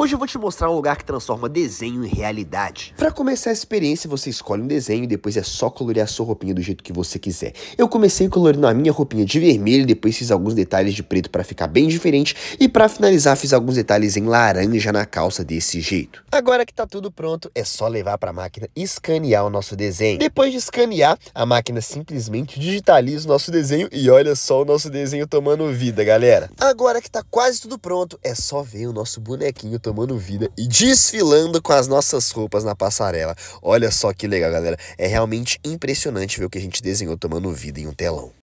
Hoje eu vou te mostrar um lugar que transforma desenho em realidade. Para começar a experiência, você escolhe um desenho e depois é só colorir a sua roupinha do jeito que você quiser. Eu comecei colorindo a minha roupinha de vermelho, depois fiz alguns detalhes de preto para ficar bem diferente e para finalizar fiz alguns detalhes em laranja na calça desse jeito. Agora que tá tudo pronto, é só levar para a máquina e escanear o nosso desenho. Depois de escanear, a máquina simplesmente digitaliza o nosso desenho e olha só o nosso desenho tomando vida, galera. Agora que tá quase tudo pronto, é só ver o nosso bonequinho tomando tomando vida e desfilando com as nossas roupas na passarela. Olha só que legal, galera. É realmente impressionante ver o que a gente desenhou tomando vida em um telão.